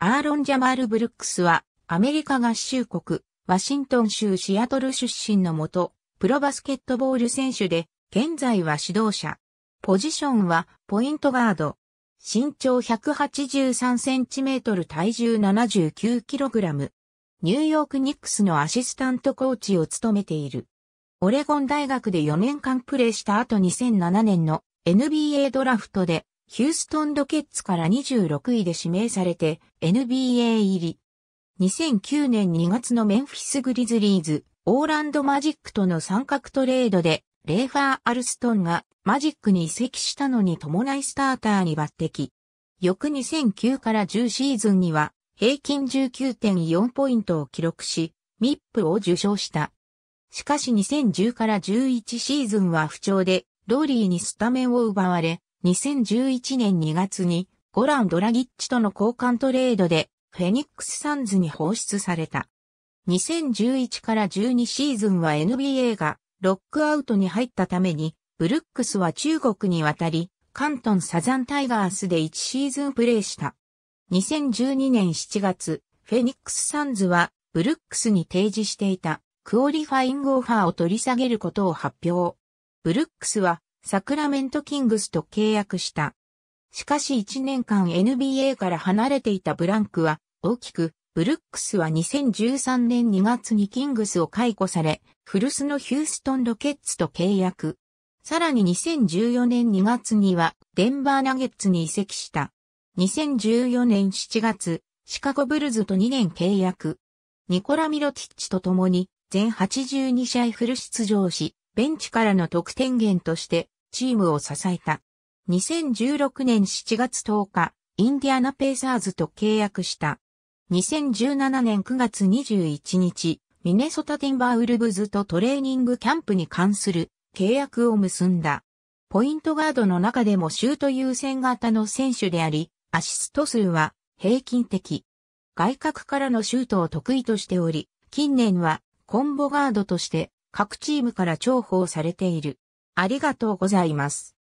アーロン・ジャマール・ブルックスは、アメリカ合衆国、ワシントン州シアトル出身のもと、プロバスケットボール選手で、現在は指導者。ポジションは、ポイントガード。身長1 8 3トル体重7 9ラム。ニューヨークニックスのアシスタントコーチを務めている。オレゴン大学で4年間プレーした後2007年の NBA ドラフトでヒューストンロケッツから26位で指名されて NBA 入り。2009年2月のメンフィスグリズリーズ、オーランドマジックとの三角トレードで、レーファー・アルストンがマジックに移籍したのに伴いスターターに抜擢。翌2009から10シーズンには、平均19.4ポイントを記録し、ミップを受賞した。しかし2010から11シーズンは不調で、ローリーにスタメンを奪われ、2011年2月にゴラン・ドラギッチとの交換トレードでフェニックス・サンズに放出された。2011から12シーズンは NBA がロックアウトに入ったために、ブルックスは中国に渡り、関東サザンタイガースで1シーズンプレーした。2012年7月、フェニックス・サンズはブルックスに提示していたクオリファイングオファーを取り下げることを発表。ブルックスはサクラメントキングスと契約した。しかし1年間 NBA から離れていたブランクは大きく、ブルックスは2013年2月にキングスを解雇され、古巣のヒューストンロケッツと契約。さらに2014年2月にはデンバーナゲッツに移籍した。2014年7月、シカゴブルズと2年契約。ニコラ・ミロティッチと共に全82試合フル出場し、ベンチからの得点源としてチームを支えた。2016年7月10日、インディアナペーサーズと契約した。2017年9月21日、ミネソタティンバーウルブズとトレーニングキャンプに関する契約を結んだ。ポイントガードの中でもシュート優先型の選手であり、アシスト数は平均的。外角からのシュートを得意としており、近年はコンボガードとして各チームから重宝されている。ありがとうございます。